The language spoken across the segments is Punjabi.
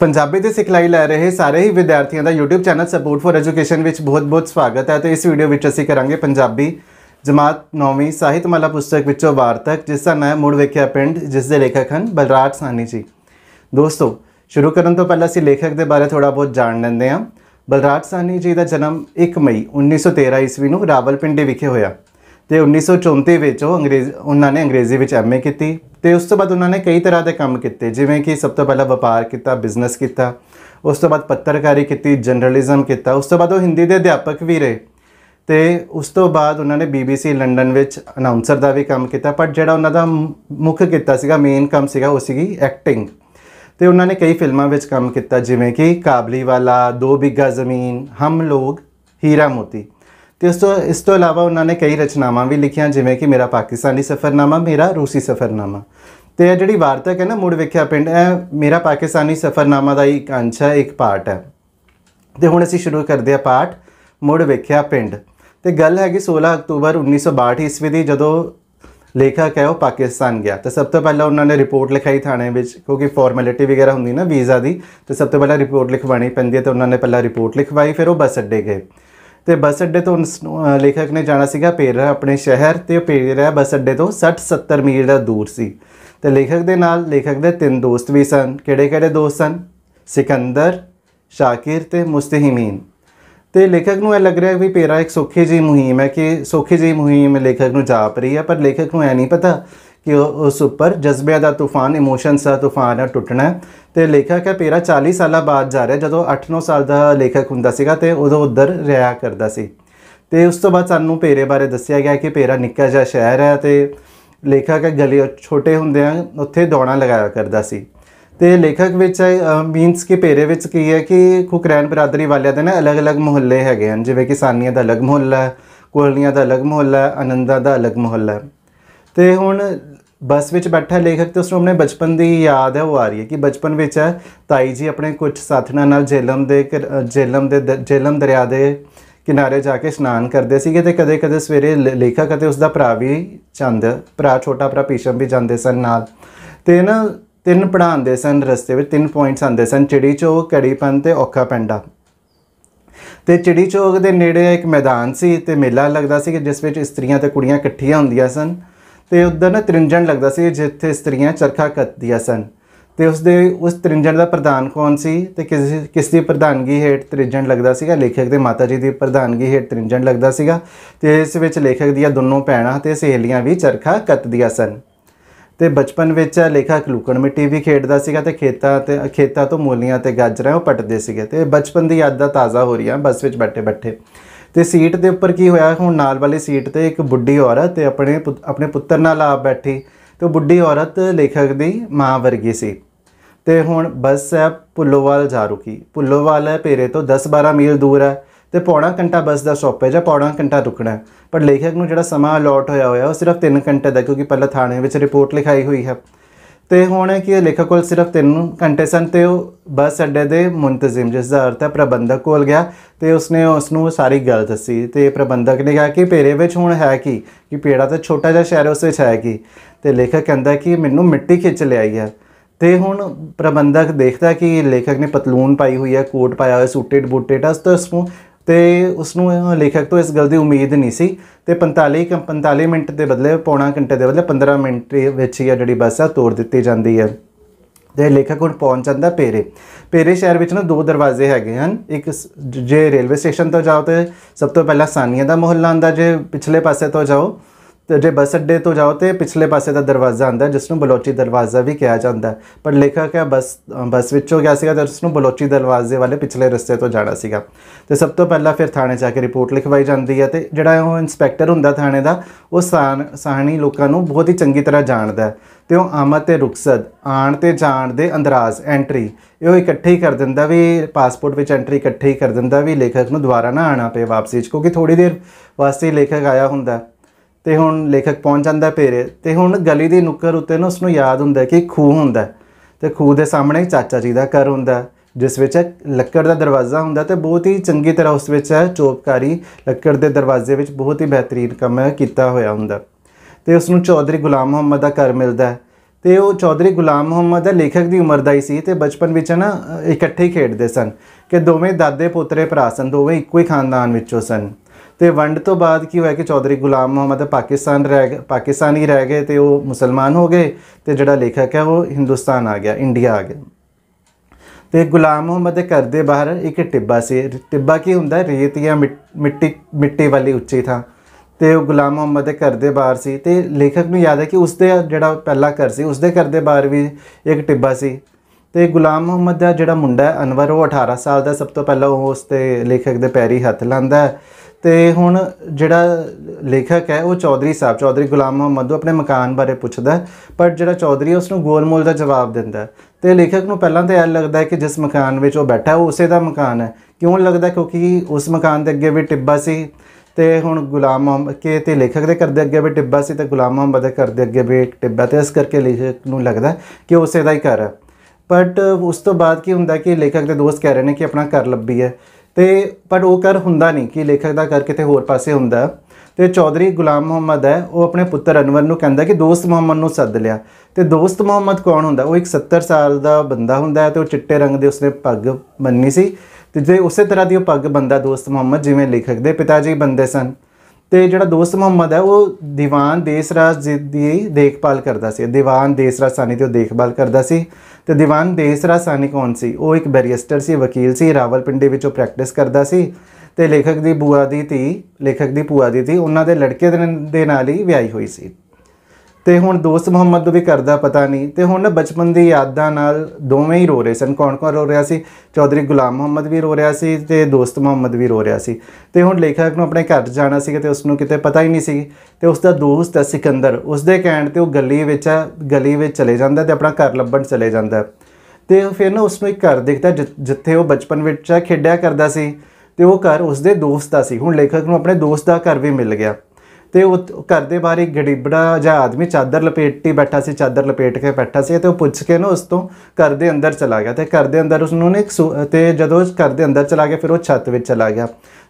ਪੰਜਾਬੀ ਦੇ ਸਿਖਲਾਈ ਲੈ ਰਹੇ ਸਾਰੇ ਹੀ ਵਿਦਿਆਰਥੀਆਂ ਦਾ YouTube channel support for education ਵਿੱਚ ਬਹੁਤ-ਬਹੁਤ ਸਵਾਗਤ ਹੈ ਤੇ ਇਸ ਵੀਡੀਓ ਵਿੱਚ ਅਸੀਂ ਕਰਾਂਗੇ ਪੰਜਾਬੀ ਜਮਾਤ 9ਵੀਂ ਸਾਹਿਤਮਾਲਾ ਪੁਸਤਕ ਵਿੱਚੋਂ ਵਾਰਤਕ ਜਿਸ ਦਾ ਨਾਮ ਮੂੜ ਵੇਖਿਆ ਪਿੰਡ ਜਿਸ ਦੇ ਲੇਖਕ ਹਨ ਬਲਰਾਜ ਸਾਨੀ ਜੀ ਦੋਸਤੋ ਸ਼ੁਰੂ ਕਰਨ ਤੋਂ ਪਹਿਲਾਂ ਅਸੀਂ ਲੇਖਕ ਦੇ ਬਾਰੇ ਥੋੜਾ ਬਹੁਤ ਜਾਣ ਲੈਂਦੇ ਹਾਂ ਬਲਰਾਜ ਸਾਨੀ ਜੀ ਦਾ ਜਨਮ 1 ਮਈ 1913 ਈਸਵੀ ਨੂੰ ਰਾਵਲਪਿੰਡੀ ਵਿਖੇ ਹੋਇਆ ਤੇ 1934 ਵਿੱਚ ਉਹ ਅੰਗਰੇਜ਼ ਉਹਨਾਂ ਨੇ ਅੰਗਰੇਜ਼ੀ ਵਿੱਚ ਐਮਏ ਕੀਤੀ ਤੇ ਉਸ ਤੋਂ ਬਾਅਦ ਉਹਨਾਂ ਨੇ ਕਈ ਤਰ੍ਹਾਂ ਦੇ ਕੰਮ ਕੀਤੇ ਜਿਵੇਂ ਕਿ ਸਭ ਤੋਂ ਪਹਿਲਾਂ ਵਪਾਰ ਕੀਤਾ ਬਿਜ਼ਨਸ ਕੀਤਾ ਉਸ ਤੋਂ ਬਾਅਦ ਪੱਤਰਕਾਰੀ ਕੀਤੀ ਜਰਨਲਿਜ਼ਮ ਕੀਤਾ ਉਸ ਤੋਂ ਬਾਅਦ ਉਹ ਹਿੰਦੀ ਦੇ ਅਧਿਆਪਕ ਵੀ ਰਹੇ ਤੇ ਉਸ ਤੋਂ ਬਾਅਦ ਉਹਨਾਂ ਨੇ BBC ਲੰਡਨ ਵਿੱਚ ਅਨਾਉਂਸਰ ਦਾ ਵੀ ਕੰਮ ਕੀਤਾ ਪਰ ਜਿਹੜਾ ਉਹਨਾਂ ਦਾ ਮੁੱਖ ਕੀਤਾ ਸੀਗਾ ਮੇਨ ਕੰਮ ਸੀਗਾ ਉਹ ਸੀਗੀ ਐਕਟਿੰਗ ਤੇ ਉਹਨਾਂ ਨੇ ਕਈ ਫਿਲਮਾਂ ਵਿੱਚ ਕੰਮ ਕੀਤਾ ਜਿਵੇਂ ਕਿ ਕਾਬਲੀ ਵਾਲਾ ਦੋ ਬਿੱਗਾ ਜ਼ਮੀਨ ਹਮ ਲੋਗ ਹੀਰਾ ਮੋਤੀ ਤੇ ਇਸ ਤੋਂ ਇਸ ਤੋਂ ਇਲਾਵਾ ਉਹਨਾਂ ਨੇ ਕਈ ਰਚਨਾਵਾਂ ਵੀ ਲਿਖੀਆਂ ਜਿਵੇਂ ਕਿ ਮੇਰਾ ਪਾਕਿਸਤਾਨੀ ਸਫ਼ਰਨਾਮਾ ਮੇਰਾ ਰੂਸੀ ਸਫ਼ਰਨਾਮਾ ਤੇ ਇਹ ਜਿਹੜੀ ਵਾਰਤਕ ਹੈ ਨਾ ਮੂੜ ਵੇਖਿਆ ਪਿੰਡ ਇਹ ਮੇਰਾ ਪਾਕਿਸਤਾਨੀ ਸਫ਼ਰਨਾਮਾ ਦਾ ਇੱਕ ਅੰਸ਼ ਹੈ ਇੱਕ ਪਾਰਟ ਹੈ ਤੇ ਹੁਣ ਅਸੀਂ ਸ਼ੁਰੂ ਕਰਦੇ ਆ ਪਾਠ ਮੂੜ ਵੇਖਿਆ ਪਿੰਡ ਤੇ ਗੱਲ ਹੈ ਕਿ 16 ਅਕਤੂਬਰ 1962 ਈਸਵੀ ਦੀ ਜਦੋਂ ਲੇਖਕ ਹੈ ਉਹ ਪਾਕਿਸਤਾਨ ਗਿਆ ਤੇ ਸਭ ਤੋਂ ਪਹਿਲਾਂ ਉਹਨਾਂ ਨੇ ਰਿਪੋਰਟ ਲਿਖਾਈ ਥਾਣੇ ਵਿੱਚ ਕਿਉਂਕਿ ਫਾਰਮੈਲਿਟੀ ਵਗੈਰਾ ਹੁੰਦੀ ਨਾ ਵੀਜ਼ਾ ਦੀ ਤੇ ਸਭ ਤੋਂ ਪਹਿਲਾਂ ਰਿਪੋਰਟ ਲਿਖਵਾਣੀ ਪੈਂਦੀ ਹੈ ਤੇ ਉਹਨਾਂ ਨੇ ਪਹਿਲਾਂ ਰਿਪੋਰਟ ਲਿਖਵਾਈ ਫਿਰ ਉਹ ਬਸ ਅੱਡੇ ਗਏ ਤੇ ਬੱਸ ਅੱਡੇ ਤੋਂ ਲੇਖਕ ਨੇ ਜਾਣਾ ਸੀਗਾ ਪੇਰਾ ਆਪਣੇ ਸ਼ਹਿਰ ਤੇ ਪੇਰਾ ਬੱਸ ਅੱਡੇ ਤੋਂ 60 70 ਮੀਲ ਦਾ ਦੂਰ ਸੀ ਤੇ ਲੇਖਕ ਦੇ ਨਾਲ ਲੇਖਕ ਦੇ ਤਿੰਨ ਦੋਸਤ ਵੀ ਸਨ ਕਿਹੜੇ ਕਿਹੜੇ ਦੋਸਤ ਸਨ ਸਿਕੰਦਰ ਸ਼ਾਕਿਰ ਤੇ ਮੁਸਤਹਿਮੀਨ ਤੇ ਲੇਖਕ ਨੂੰ ਇਹ ਲੱਗ ਰਿਹਾ ਵੀ ਪੇਰਾ ਇੱਕ ਸੋਖੇ ਜੀ ਮੁਹਿੰਮ ਹੈ ਕਿ ਸੋਖੇ ਜੀ ਮੁਹਿੰਮ ਲੇਖਕ ਨੂੰ ਜਾਪ ਰਹੀ ਹੈ ਪਰ ਲੇਖਕ ਨੂੰ ਇਹ ਨਹੀਂ ਪਤਾ ਕਿ ਉਸ ਉੱਪਰ ਜਜ਼ਬੇ ਦਾ ਤੂਫਾਨ ਇਮੋਸ਼ਨਸ ਦਾ ਤੂਫਾਨ ਆ ਟੁੱਟਣਾ ਤੇ ਲੇਖਕ ਹੈ ਪੇਰਾ 40 ਸਾਲਾਂ ਬਾਅਦ ਜਾ ਰਿਹਾ ਜਦੋਂ 8-9 ਸਾਲ ਦਾ ਲੇਖਕ ਹੁੰਦਾ ਸੀਗਾ ਤੇ ਉਦੋਂ ਉੱਧਰ ਰਿਹਾ ਕਰਦਾ ਸੀ ਤੇ ਉਸ ਤੋਂ ਬਾਅਦ ਸਾਨੂੰ ਪੇਰੇ ਬਾਰੇ ਦੱਸਿਆ ਗਿਆ ਕਿ ਪੇਰਾ ਨਿੱਕਾ ਜਿਹਾ ਸ਼ਹਿਰ ਹੈ ਤੇ ਲੇਖਕ ਗਲੀ ਛੋਟੇ ਹੁੰਦੇ ਆ ਉੱਥੇ ਦੌੜਾਂ ਲਗਾਇਆ ਕਰਦਾ ਸੀ ਤੇ ਲੇਖਕ ਵਿੱਚ ਮੀਨਸ ਕਿ ਪੇਰੇ ਵਿੱਚ ਕੀ ਹੈ ਕਿ ਖੁਕਰੈਨ ਬਰਾਦਰੀ ਵਾਲਿਆਂ ਦੇ ਨਾ ਅਲੱਗ-ਅਲੱਗ ਮੁਹੱਲੇ ਹੈਗੇ ਹਨ ਜਿਵੇਂ ਕਿ ਸਾਨੀਆਂ ਦਾ ਅਲੱਗ ਮੁਹੱਲਾ ਕੋਲਨੀਆਂ ਦਾ ਅਲੱਗ ਮੁਹੱਲਾ ਆਨੰਦਾ ਦਾ ਅਲੱਗ ਮੁਹੱਲਾ ਤੇ ਹੁਣ ਬੱਸ ਵਿੱਚ ਬੈਠਾ ਲੇਖਕ ਤੇ ਉਸ ਨੂੰ ਆਪਣੇ ਬਚਪਨ ਦੀ ਯਾਦ ਹੈ ਉਹ ਆ ਰਹੀ ਹੈ ਕਿ ਬਚਪਨ ਵਿੱਚ ਹੈ ਤਾਈ ਜੀ ਆਪਣੇ ਕੁਝ ਸਾਥਣਾਂ ਨਾਲ ਜੇਲਮ ਦੇ ਜੇਲਮ ਦੇ ਜੇਲਮ ਦਰਿਆ ਦੇ ਕਿਨਾਰੇ ਜਾ ਕੇ ਇਸ਼ਨਾਨ ਕਰਦੇ ਸੀਗੇ ਤੇ ਕਦੇ-ਕਦੇ ਸਵੇਰੇ ਲੇਖਕ ਅਤੇ ਉਸ ਦਾ ਭਰਾ ਵੀ ਚੰਦ ਭਰਾ ਛੋਟਾ ਭਰਾ ਪੀਸ਼ਮ ਵੀ ਜਾਂਦੇ ਸਨ ਨਾਲ ਤੇ ਨਾ ਤਿੰਨ ਪੜਾਉਂਦੇ ਸਨ ਰਸਤੇ ਵਿੱਚ ਤਿੰਨ ਪੁਆਇੰਟਸ ਆਉਂਦੇ ਸਨ ਚਿੜੀ ਚੌਕ ਪੰਨ ਤੇ ਔਖਾ ਪੰਡਾ ਤੇ ਚਿੜੀ ਚੌਕ ਦੇ ਨੇੜੇ ਇੱਕ ਮੈਦਾਨ ਸੀ ਤੇ ਮੇਲਾ ਲੱਗਦਾ ਸੀ ਕਿ ਜਿਸ ਵਿੱਚ ਇਸਤਰੀਆਂ ਤੇ ਕੁੜੀਆਂ ਇਕੱਠੀਆਂ ਹੁੰਦੀਆਂ ਸਨ ਤੇ ਉਧਰ ਨਾ ਤ੍ਰਿੰਜਣ ਲੱਗਦਾ ਸੀ ਜਿੱਥੇ ਇਸਤਰੀਆਂ ਚਰਖਾ ਕੱਤਦੀਆਂ ਸਨ ਤੇ ਉਸ ਦੇ ਉਸ ਤ੍ਰਿੰਜਣ ਦਾ ਪ੍ਰਧਾਨ ਕੌਣ ਸੀ ਤੇ ਕਿਸ ਕਿਸ ਦੀ ਪ੍ਰਧਾਨਗੀ ਹੇਠ ਤ੍ਰਿੰਜਣ ਲੱਗਦਾ ਸੀਗਾ ਲੇਖਕ ਦੇ ਮਾਤਾ ਜੀ ਦੀ ਪ੍ਰਧਾਨਗੀ ਹੇਠ ਤ੍ਰਿੰਜਣ ਲੱਗਦਾ ਸੀਗਾ ਤੇ ਇਸ ਵਿੱਚ ਲੇਖਕ ਦੀਆਂ ਦੋਨੋਂ ਭੈਣਾਂ ਤੇ ਸਹੇਲੀਆਂ ਵੀ ਚਰਖਾ ਕੱਤਦੀਆਂ ਸਨ ਤੇ ਬਚਪਨ ਵਿੱਚ ਲੇਖਕ ਲੁਕਣ ਮਿੱਟੀ ਵੀ ਖੇਡਦਾ ਸੀਗਾ ਤੇ ਖੇਤਾਂ ਤੇ ਖੇਤਾਂ ਤੋਂ ਮੂਲੀਆਂ ਤੇ ਗਾਜਰਾਂ ਉਹ ਪੱਟਦੇ ਸੀਗੇ ਤੇ ਬਚਪਨ ਦੀ ਯਾਦਾਂ ਤਾਜ਼ਾ ਹੋ ਰਹੀਆਂ ਬਸ ਵਿੱਚ ਬੈਠੇ ਬੈਠੇ ਤੇ ਸੀਟ ਦੇ ਉੱਪਰ ਕੀ ਹੋਇਆ ਹੁਣ ਨਾਲ ਵਾਲੀ ਸੀਟ ਤੇ ਇੱਕ ਬੁੱਢੀ ਔਰਤ ਤੇ ਆਪਣੇ ਆਪਣੇ ਪੁੱਤਰ ਨਾਲ ਆ ਬੈਠੀ ਤੇ ਉਹ ਬੁੱਢੀ ਔਰਤ ਲੇਖਕ ਦੀ ਮਾਂ ਵਰਗੀ ਸੀ ਤੇ ਹੁਣ ਬੱਸ ਹੈ ਪੁੱਲੋਵਾਲ ਜਾ ਰੁਕੀ ਪੁੱਲੋਵਾਲ ਹੈ ਪੇਰੇ ਤੋਂ 10-12 ਮੀਲ ਦੂਰ ਹੈ ਤੇ ਪੌਣਾ ਘੰਟਾ ਬੱਸ ਦਾ ਸਟਾਪ ਹੈ ਪੌਣਾ ਘੰਟਾ ਰੁਕਣਾ ਪਰ ਲੇਖਕ ਨੂੰ ਜਿਹੜਾ ਸਮਾਂ ਅਲੋਟ ਹੋਇਆ ਹੋਇਆ ਉਹ ਸਿਰਫ 3 ਘੰਟੇ ਦਾ ਕਿਉਂਕਿ ਪਹਿਲਾਂ ਥਾਣੇ ਵਿੱਚ ਰਿਪੋਰਟ ਲਿਖਾਈ ਹੋਈ ਹੈ ਤੇ ਹੁਣ ਕਿ ਲੇਖਕ ਕੋਲ ਸਿਰਫ 3 ਘੰਟੇ ਸਨ ਤੇ ਉਹ ਬੱਸ ਅੱਡੇ ਦੇ ਮੁੰਤਜ਼ਮ ਜਿਸ ਦਾ ਅਰਥ ਹੈ ਪ੍ਰਬੰਧਕ ਕੋਲ ਗਿਆ ਤੇ ਉਸਨੇ ਉਸ ਨੂੰ ਸਾਰੀ ਗੱਲ ਦੱਸੀ ਤੇ ਪ੍ਰਬੰਧਕ ਨੇ ਕਿਹਾ ਕਿ ਪੇਰੇ ਵਿੱਚ ਹੁਣ ਹੈ ਕੀ ਕਿ ਪੇੜਾ ਤਾਂ ਛੋਟਾ ਜਿਹਾ ਸ਼ਹਿਰ ਉਸ ਵਿੱਚ ਹੈ ਕੀ ਤੇ ਲੇਖਕ ਕਹਿੰਦਾ ਕਿ ਮੈਨੂੰ ਮਿੱਟੀ ਖਿੱਚ ਲਈ ਹੈ ਤੇ ਹੁਣ ਪ੍ਰਬੰਧਕ ਦੇਖਦਾ ਕਿ ਲੇਖਕ ਨੇ ਪਤਲੂਨ ਪਾਈ ਹੋਈ ਹੈ ਕੋਟ ਪਾਇਆ ਹੋਇਆ ਸੂਟਡ ਬੂਟੇਟਸ ਤਾਂ ਉਸ ਨੂੰ ਤੇ ਉਸ ਨੂੰ ਲੇਖਕ ਤੋਂ ਇਸ ਗੱਲ ਦੀ ਉਮੀਦ ਨਹੀਂ ਸੀ ਤੇ 45 45 ਮਿੰਟ ਦੇ ਬਦਲੇ ਪੌਣਾ ਘੰਟੇ ਦੇ ਬਦਲੇ 15 ਮਿੰਟ ਵਿੱਚ ਹੀ ਜਿਹੜੀ ਬੱਸ ਆ ਤੋੜ ਦਿੱਤੀ ਜਾਂਦੀ ਹੈ ਤੇ ਲੇਖਕ ਹੁਣ ਪਹੁੰਚ ਜਾਂਦਾ ਪੇਰੇ ਪੇਰੇ ਸ਼ਹਿਰ ਵਿੱਚ ਨਾ ਦੋ ਦਰਵਾਜ਼ੇ ਹੈਗੇ ਹਨ ਇੱਕ ਜੇ ਰੇਲਵੇ ਸਟੇਸ਼ਨ ਤੋਂ ਜਾਓ ਤੇ ਸਭ ਤੋਂ ਪਹਿਲਾਂ ਸਾਨੀਆਂ ਦਾ ਮੁਹੱਲਾ ਆਂਦਾ ਜੇ ਪਿਛਲੇ ਪਾਸੇ ਤੋਂ ਜਾਓ ਤੇ ਜੇ ਬੱਸ ਅੱਡੇ ਤੋਂ ਜਾਓ ਤੇ ਪਿਛਲੇ ਪਾਸੇ ਦਾ ਦਰਵਾਜ਼ਾ ਆਂਦਾ ਜਿਸ ਨੂੰ ਬਲੋਚੀ ਦਰਵਾਜ਼ਾ ਵੀ ਕਿਹਾ ਜਾਂਦਾ ਪਰ ਲੇਖਕ ਹੈ ਬਸ ਬਸ ਵਿੱਚੋਂ ਗਿਆ ਸੀਗਾ ਤੇ ਉਸ ਨੂੰ ਬਲੋਚੀ ਦਰਵਾਜ਼ੇ ਵਾਲੇ ਪਿਛਲੇ ਰਸਤੇ ਤੋਂ ਜਾਣਾ ਸੀਗਾ ਤੇ ਸਭ ਤੋਂ ਪਹਿਲਾਂ ਫਿਰ ਥਾਣੇ ਜਾ ਕੇ ਰਿਪੋਰਟ ਲਿਖਵਾਈ ਜਾਂਦੀ ਹੈ ਤੇ ਜਿਹੜਾ ਉਹ ਇਨਸਪੈਕਟਰ ਹੁੰਦਾ ਥਾਣੇ ਦਾ ਉਹ ਸਾਹਣੀ ਲੋਕਾਂ ਨੂੰ ਬਹੁਤ ਹੀ ਚੰਗੀ ਤਰ੍ਹਾਂ ਜਾਣਦਾ ਹੈ ਤੇ ਉਹ ਆਮਦ ਤੇ ਰੁਕਸਤ ਆਣ ਤੇ ਜਾਣ ਦੇ ਅੰਦਰਾਜ਼ ਐਂਟਰੀ ਇਹ ਉਹ ਇਕੱਠੇ ਹੀ ਕਰ ਦਿੰਦਾ ਵੀ ਪਾਸਪੋਰਟ ਵਿੱਚ ਐਂਟਰੀ ਇਕੱਠੇ ਹੀ ਕਰ ਦਿੰਦਾ ਵੀ ਲੇਖਕ ਨੂੰ ਦੁਬਾਰਾ ਨਾ ਆਣਾ ਪਏ ਵਾਪਸੀ ਚ ਕਿਉਂਕਿ ਥੋੜੀ ਦੇਰ ਵਾਸਤੇ ਲੇਖਕ ਆਇਆ ਹੁੰਦਾ ਤੇ ਹੁਣ ਲੇਖਕ ਪਹੁੰਚ ਜਾਂਦਾ ਪੇਰੇ ਤੇ ਹੁਣ ਗਲੀ ਦੀ ਨੁੱਕਰ ਉੱਤੇ ਨਾ ਉਸ ਨੂੰ ਯਾਦ ਹੁੰਦਾ ਕਿ ਖੂਹ ਹੁੰਦਾ ਤੇ ਖੂਹ ਦੇ ਸਾਹਮਣੇ ਚਾਚਾ ਜੀ ਦਾ ਘਰ ਹੁੰਦਾ ਜਿਸ ਵਿੱਚ ਲੱਕੜ ਦਾ ਦਰਵਾਜ਼ਾ ਹੁੰਦਾ ਤੇ ਬਹੁਤ ਹੀ ਚੰਗੀ ਤਰ੍ਹਾਂ ਉਸ ਵਿੱਚ ਚੋਪਕਾਰੀ ਲੱਕੜ ਦੇ ਦਰਵਾਜ਼ੇ ਵਿੱਚ ਬਹੁਤ ਹੀ ਬਿਹਤਰੀਨ ਕੰਮ ਕੀਤਾ ਹੋਇਆ ਹੁੰਦਾ ਤੇ ਉਸ ਨੂੰ ਚੌਧਰੀ ਗੁਲਾਮ ਮੁਹੰਮਦ ਦਾ ਘਰ ਮਿਲਦਾ ਤੇ ਉਹ ਚੌਧਰੀ ਗੁਲਾਮ ਮੁਹੰਮਦ ਦਾ ਲੇਖਕ ਦੀ ਉਮਰ ਦਾ ਹੀ ਸੀ ਤੇ ਬਚਪਨ ਵਿੱਚ ਨਾ ਇਕੱਠੇ ਖੇਡਦੇ ਸਨ ਕਿ ਦੋਵੇਂ ਦਾਦੇ ਪੋਤਰੇ ਭਰਾ ਸਨ ਦੋਵੇਂ ਇੱਕੋ ਹੀ ਖਾਨਦਾਨ ਵਿੱਚੋਂ ਸਨ ਤੇ ਵੰਡ ਤੋਂ ਬਾਅਦ ਕੀ ਹੋਇਆ ਕਿ ਚੌਧਰੀ ਗੁਲਾਮ ਮੁਹੰਮਦ ਪਾਕਿਸਤਾਨ ਰਹਿ ਗਏ ਪਾਕਿਸਤਾਨੀ ਰਹਿ ਗਏ ਤੇ ਉਹ ਮੁਸਲਮਾਨ ਹੋ ਗਏ ਤੇ ਜਿਹੜਾ ਲੇਖਕ ਹੈ ਉਹ ਹਿੰਦੁਸਤਾਨ ਆ ਗਿਆ ਇੰਡੀਆ ਆ ਗਿਆ ਤੇ ਗੁਲਾਮ ਮੁਹੰਮਦ ਦੇ ਘਰ ਦੇ ਬਾਹਰ ਇੱਕ ਟਿੱਬਾ ਸੀ ਟਿੱਬਾ ਕੀ ਹੁੰਦਾ ਰੇਤ ਜਾਂ ਮਿੱਟੀ ਮਿੱਟੀ ਵਾਲੀ ਉੱਚੀ ਥਾਂ ਤੇ ਉਹ ਗੁਲਾਮ ਮੁਹੰਮਦ ਦੇ ਘਰ ਦੇ ਬਾਹਰ ਸੀ ਤੇ ਲੇਖਕ ਨੂੰ ਯਾਦ ਹੈ ਕਿ ਉਸ ਦੇ ਜਿਹੜਾ ਪਹਿਲਾ ਘਰ ਸੀ ਉਸ ਦੇ ਘਰ ਦੇ ਬਾਹਰ ਵੀ ਇੱਕ ਟਿੱਬਾ ਸੀ ਤੇ ਗੁਲਾਮ ਮੁਹੰਮਦ ਦਾ ਜਿਹੜਾ ਮੁੰਡਾ ਹੈ ਅਨਵਰ ਉਹ 18 ਸਾਲ ਦਾ ਸਭ ਤੋਂ ਪਹਿਲਾਂ ਉਹ ਉਸ ਤੇ ਲੇਖਕ ਦੇ ਪੈਰੀ ਹੱਥ ਲਾਂਦਾ ਹੈ ਤੇ ਹੁਣ ਜਿਹੜਾ ਲੇਖਕ ਹੈ ਉਹ ਚੌਧਰੀ ਸਾਹਿਬ ਚੌਧਰੀ ਗੁਲਾਮ ਮੁਹੰਮਦ ਨੂੰ ਆਪਣੇ ਮਕਾਨ ਬਾਰੇ ਪੁੱਛਦਾ ਪਰ ਜਿਹੜਾ ਚੌਧਰੀ ਉਸ ਨੂੰ ਗੋਲਮੋਲ ਦਾ ਜਵਾਬ ਦਿੰਦਾ ਤੇ ਲੇਖਕ ਨੂੰ ਪਹਿਲਾਂ ਤਾਂ ਇਹ ਲੱਗਦਾ ਹੈ ਕਿ ਜਿਸ ਮਕਾਨ ਵਿੱਚ ਉਹ ਬੈਠਾ ਉਹ ਉਸੇ ਦਾ ਮਕਾਨ ਹੈ ਕਿਉਂ ਲੱਗਦਾ ਕਿਉਂਕਿ ਉਸ ਮਕਾਨ ਦੇ ਅੱਗੇ ਵੀ ਟਿੱਬਾ ਸੀ ਤੇ ਹੁਣ ਗੁਲਾਮ ਮੁਹੰਮਦ ਕੇ ਤੇ ਲੇਖਕ ਦੇ ਕਰਦੇ ਅੱਗੇ ਵੀ ਟਿੱਬਾ ਸੀ ਤੇ ਗੁਲਾਮ ਮੁਹੰਮਦ ਦੇ ਕਰਦੇ ਅੱਗੇ ਵੀ ਇੱਕ ਟਿੱਬਾ ਤੇ ਇਸ ਕਰਕੇ ਲੇਖਕ ਨੂੰ ਲੱਗਦਾ ਕਿ ਉਸੇ ਦਾ ਹੀ ਘਰ ਹੈ ਬਟ ਉਸ ਤੋਂ ਬਾਅਦ ਕੀ ਹੁੰਦਾ ਕਿ ਲੇਖਕ ਦੇ ਦੋਸਤ ਕਹਿ ਰਹੇ ਨੇ ਕਿ ਆਪਣਾ ਘਰ ਲੱਭੀ ਹੈ ਤੇ ਪਰ ਉਹ ਕਰ ਹੁੰਦਾ ਨਹੀਂ ਕਿ ਲੇਖਕ ਦਾ ਕਰ ਕਿਤੇ ਹੋਰ ਪਾਸੇ ਹੁੰਦਾ ਤੇ ਚੌਧਰੀ ਗੁਲਾਮ ਮੁਹੰਮਦ ਹੈ ਉਹ ਆਪਣੇ ਪੁੱਤਰ ਅਨਵਰ ਨੂੰ ਕਹਿੰਦਾ ਕਿ ਦੋਸਤ ਮੁਹੰਮਦ ਨੂੰ ਸੱਦ ਲਿਆ ਤੇ ਦੋਸਤ ਮੁਹੰਮਦ ਕੌਣ ਹੁੰਦਾ ਉਹ ਇੱਕ 70 ਸਾਲ ਦਾ ਬੰਦਾ ਹੁੰਦਾ ਹੈ ਤੇ ਉਹ ਚਿੱਟੇ ਰੰਗ ਦੇ ਉਸਨੇ ਪੱਗ ਬੰਨੀ ਸੀ ਤੇ ਜੇ ਉਸੇ ਤਰ੍ਹਾਂ ਦੀ ਉਹ ਪੱਗ ਬੰਦਾ ਦੋਸਤ ਮੁਹੰਮਦ ਜਿਵੇਂ ਲੇਖਕ ਦੇ ਪਿਤਾ ਜੀ ਬੰਦੇ ਸਨ ਤੇ ਜਿਹੜਾ ਦੋਸਤ ਮੁਹੰਮਦ ਹੈ ਉਹ ਦੀਵਾਨ ਦੇਸਰਾਜ ਦੀ ਦੇਖਭਾਲ ਕਰਦਾ ਸੀ ਦੀਵਾਨ ਦੇਸਰਾਜ ਸਾਨੀ ਤੇ ਉਹ ਦੇਖਭਾਲ ਕਰਦਾ ਸੀ ਤੇ ਦੀਵਾਨ ਦੇਸਰਾਜ ਸਾਨੀ ਕੌਣ ਸੀ ਉਹ ਇੱਕ ਬੈਰੀਸਟਰ ਸੀ ਵਕੀਲ ਸੀ ਰਾਵਲਪਿੰਡੀ ਵਿੱਚ ਉਹ ਪ੍ਰੈਕਟਿਸ ਕਰਦਾ ਸੀ ਤੇ ਲੇਖਕ ਦੀ ਬੂਆ ਦੀ ਧੀ ਲੇਖਕ ਦੀ ਭੂਆ ਦੀ ਧੀ ਉਹਨਾਂ ਦੇ ਲੜਕੇ ਦੇ ਨਾਲ ਹੀ ਵਿਆਹੀ ਹੋਈ ਸੀ ਤੇ ਹੁਣ ਦੋਸਤ ਮੁਹੰਮਦ ਵੀ ਕਰਦਾ ਪਤਾ ਨਹੀਂ ਤੇ ਹੁਣ ਬਚਪਨ ਦੀ ਯਾਦਾਂ ਨਾਲ ਦੋਵੇਂ ਹੀ ਰੋ ਰਹੇ ਸਨ ਕੌਣ ਕੌਣ ਰੋ ਰਿਹਾ ਸੀ ਚੌਧਰੀ ਗੁਲਾਮ ਮੁਹੰਮਦ ਵੀ ਰੋ ਰਿਹਾ ਸੀ ਤੇ ਦੋਸਤ ਮੁਹੰਮਦ ਵੀ ਰੋ ਰਿਹਾ ਸੀ ਤੇ ਹੁਣ ਲੇਖਕ ਨੂੰ ਆਪਣੇ ਘਰ ਜਾਣਾ ਸੀ ਤੇ ਉਸ ਨੂੰ ਕਿਤੇ ਪਤਾ ਹੀ ਨਹੀਂ ਸੀ ਤੇ ਉਸ ਦਾ ਦੋਸਤ ਹੈ ਸਿਕੰਦਰ ਉਸ ਦੇ ਕਹਿਣ ਤੇ ਉਹ ਗਲੀ ਵਿੱਚ ਗਲੀ ਵਿੱਚ ਚਲੇ ਜਾਂਦਾ ਤੇ ਆਪਣਾ ਘਰ ਲੱਭਣ ਚਲੇ ਜਾਂਦਾ ਤੇ ਫਿਰ ਨਾ ਉਸ ਨੂੰ ਇੱਕ ਘਰ ਦਿਖਦਾ ਜਿੱਥੇ ਉਹ ਬਚਪਨ ਵਿੱਚ ਖੇਡਿਆ ਕਰਦਾ ਸੀ ਤੇ ਉਹ ਘਰ ਉਸ ਦੇ ਦੋਸਤ ਦਾ ਸੀ ਹੁਣ ਲੇਖਕ ਨੂੰ ਆਪਣੇ ਦੋਸਤ ਦਾ ਘਰ ਵੀ ਮਿਲ ਗਿਆ ਤੇ ਉਹ ਘਰ ਦੇ ਬਾਹਰ ਇੱਕ ਗੜੀਬੜਾ ਜਿਹਾ ਆਦਮੀ ਚਾਦਰ ਲਪੇਟੀ ਬੈਠਾ ਸੀ ਚਾਦਰ ਲਪੇਟ ਕੇ ਬੈਠਾ ਸੀ ਤੇ ਉਹ ਪੁੱਛ ਕੇ ਨਾ ਉਸ ਤੋਂ ਘਰ ਦੇ ਅੰਦਰ ਚਲਾ ਗਿਆ ਤੇ ਘਰ ਦੇ ਅੰਦਰ ਉਸ ਨੂੰ ਨੇ ਤੇ ਜਦੋਂ ਘਰ ਦੇ ਅੰਦਰ ਚਲਾ ਗਿਆ ਫਿਰ ਉਹ ਛੱਤ ਵਿੱਚ ਚਲਾ ਗਿਆ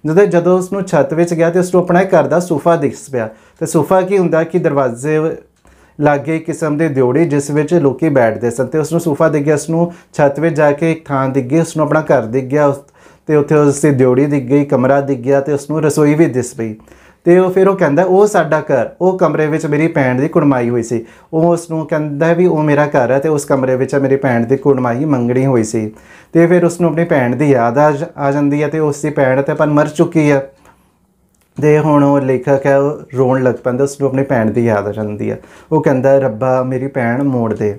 ਜਦੋਂ ਜਦੋਂ ਉਸ ਨੂੰ ਛੱਤ ਵਿੱਚ ਗਿਆ ਤੇ ਉਸ ਨੂੰ ਆਪਣਾ ਘਰ ਦਾ ਸੋਫਾ ਦਿਖਸ ਪਿਆ ਤੇ ਸੋਫਾ ਕੀ ਹੁੰਦਾ ਕਿ ਦਰਵਾਜ਼ੇ ਲੱਗੇ ਕਿਸਮ ਦੇ ਦਿਉੜੇ ਜਿਸ ਵਿੱਚ ਲੋਕੀ ਬੈਠਦੇ ਸਨ ਤੇ ਉਸ ਨੂੰ ਸੋਫਾ ਦਿਖ ਗਿਆ ਉਸ ਨੂੰ ਛੱਤ ਵਿੱਚ ਜਾ ਕੇ ਇੱਕ ਥਾਂ ਦਿਖ ਗਿਆ ਉਸ ਨੂੰ ਆਪਣਾ ਘਰ ਦਿਖ ਗਿਆ ਤੇ ਉੱਥੇ ਉਸ ਦੀ ਦਿਉੜੀ ਦਿਖ ਗਈ ਕਮਰਾ ਦਿਖ ਗਿਆ ਤੇ ਉਸ ਨੂੰ ਰਸੋਈ ਵੀ ਦਿਸ ਪਈ ਤੇ ਉਹ ਫਿਰ ਉਹ ਕਹਿੰਦਾ ਉਹ ਸਾਡਾ ਘਰ ਉਹ ਕਮਰੇ ਵਿੱਚ ਮੇਰੀ ਭੈਣ ਦੀ ਕੁੜਮਾਈ ਹੋਈ ਸੀ ਉਹ ਉਸ ਨੂੰ ਕਹਿੰਦਾ ਵੀ ਉਹ ਮੇਰਾ ਘਰ ਹੈ ਤੇ ਉਸ ਕਮਰੇ ਵਿੱਚ ਮੇਰੀ ਭੈਣ ਦੀ ਕੁੜਮਾਈ ਮੰਗਣੀ ਹੋਈ ਸੀ ਤੇ ਫਿਰ ਉਸ ਨੂੰ ਆਪਣੀ ਭੈਣ ਦੀ ਯਾਦ ਆ ਜਾਂਦੀ ਹੈ ਤੇ ਉਸ ਦੀ ਭੈਣ ਤੇ ਪਰ ਮਰ ਚੁੱਕੀ ਹੈ ਦੇ ਹੁਣ ਉਹ ਲੇਖਕ ਹੈ ਉਹ ਰੋਣ ਲੱਗ ਪੈਂਦਾ ਉਸ ਨੂੰ ਆਪਣੀ ਭੈਣ ਦੀ ਯਾਦ ਆ ਜਾਂਦੀ ਹੈ ਉਹ ਕਹਿੰਦਾ ਰੱਬਾ ਮੇਰੀ ਭੈਣ ਮੋੜ ਦੇ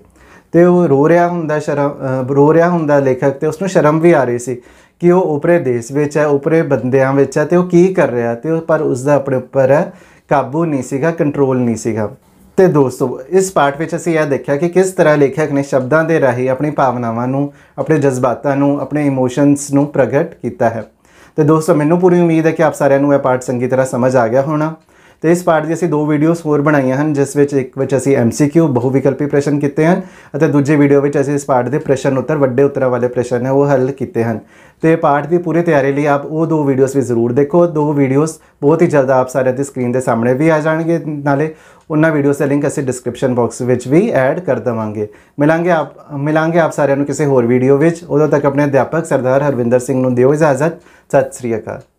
ਤੇ ਉਹ ਰੋ ਰਿਹਾ ਹੁੰਦਾ ਸ਼ਰਮ ਰੋ ਰਿਹਾ ਹੁੰਦਾ ਲੇਖਕ ਤੇ ਉਸ ਨੂੰ ਸ਼ਰਮ ਵੀ ਆ ਰਹੀ ਸੀ ਕਿ ਉਹ ਉਪਰੇ ਦੇਸ਼ ਵਿੱਚ ਹੈ ਉਪਰੇ ਬੰਦਿਆਂ ਵਿੱਚ ਹੈ ਤੇ ਉਹ ਕੀ ਕਰ ਰਿਹਾ ਤੇ ਪਰ ਉਸ ਦਾ ਆਪਣੇ ਉੱਪਰ ਕਾਬੂ ਨਹੀਂ ਸੀਗਾ ਕੰਟਰੋਲ ਨਹੀਂ ਸੀਗਾ ਤੇ ਦੋਸਤੋ ਇਸ ਪਾਠ ਵਿੱਚ ਅਸੀਂ ਇਹ ਦੇਖਿਆ ਕਿ ਕਿਸ ਤਰ੍ਹਾਂ ਲੇਖਕ ਨੇ ਸ਼ਬਦਾਂ ਦੇ ਰਾਹੀਂ ਆਪਣੀ ਭਾਵਨਾਵਾਂ ਨੂੰ ਆਪਣੇ ਜਜ਼ਬਾਤਾਂ ਨੂੰ ਆਪਣੇ ਇਮੋਸ਼ਨਸ ਨੂੰ ਪ੍ਰਗਟ ਕੀਤਾ ਹੈ ਤੇ ਦੋਸਤੋ ਮੈਨੂੰ ਪੂਰੀ ਉਮੀਦ ਹੈ ਕਿ ਆਪ ਸਾਰਿਆਂ ਨੂੰ ਇਹ ਪਾਠ ਸੰਗੀਤ ਤਰ੍ਹਾਂ ਸਮਝ ਆ ਗਿਆ ਹੋਣਾ ਤੇ ਇਸ ਪਾਰਟ ਦੀ ਅਸੀਂ ਦੋ ਵੀਡੀਓਜ਼ ਹੋਰ ਬਣਾਈਆਂ ਹਨ ਜਿਸ ਵਿੱਚ ਇੱਕ ਵਿੱਚ ਅਸੀਂ ਐਮਸੀਕਿਊ ਬਹੁਵਿਕਲਪੀ ਪ੍ਰਸ਼ਨ ਕੀਤੇ ਹਨ ਅਤੇ ਦੂਜੀ ਵੀਡੀਓ ਵਿੱਚ ਅਸੀਂ ਇਸ ਪਾਰਟ ਦੇ ਪ੍ਰਸ਼ਨ ਉੱਤਰ ਵੱਡੇ ਉੱਤਰਾਂ ਵਾਲੇ ਪ੍ਰਸ਼ਨ ਹੈ ਉਹ ਹੱਲ ਕੀਤੇ ਹਨ ਤੇ ਪਾਰਟ ਦੀ ਪੂਰੀ ਤਿਆਰੀ ਲਈ ਆਪ ਉਹ ਦੋ ਵੀਡੀਓਜ਼ ਵੀ ਜ਼ਰੂਰ ਦੇਖੋ ਦੋ ਵੀਡੀਓਜ਼ ਬਹੁਤ ਹੀ ਜਲਦ ਆਪ ਸਾਰਿਆਂ ਦੀ ਸਕਰੀਨ ਦੇ ਸਾਹਮਣੇ ਵੀ ਆ ਜਾਣਗੇ ਨਾਲੇ ਉਹਨਾਂ ਵੀਡੀਓਜ਼ ਦਾ ਲਿੰਕ ਅਸੀਂ ਡਿਸਕ੍ਰਿਪਸ਼ਨ ਬਾਕਸ ਵਿੱਚ ਵੀ ਐਡ ਕਰ ਦਵਾਂਗੇ ਮਿਲਾਂਗੇ ਆਪ ਮਿਲਾਂਗੇ ਆਪ ਸਾਰਿਆਂ ਨੂੰ ਕਿਸੇ ਹੋਰ ਵੀਡੀਓ ਵਿੱਚ ਉਦੋਂ ਤੱਕ ਆਪਣੇ ਅਧਿਆਪਕ ਸਰਦਾਰ ਹਰਵਿੰਦਰ ਸਿੰਘ ਨੂੰ ਦਿਓ ਇਜਾਜ਼ਤ ਸਤਿ ਸ੍ਰੀ ਅਕਾਲ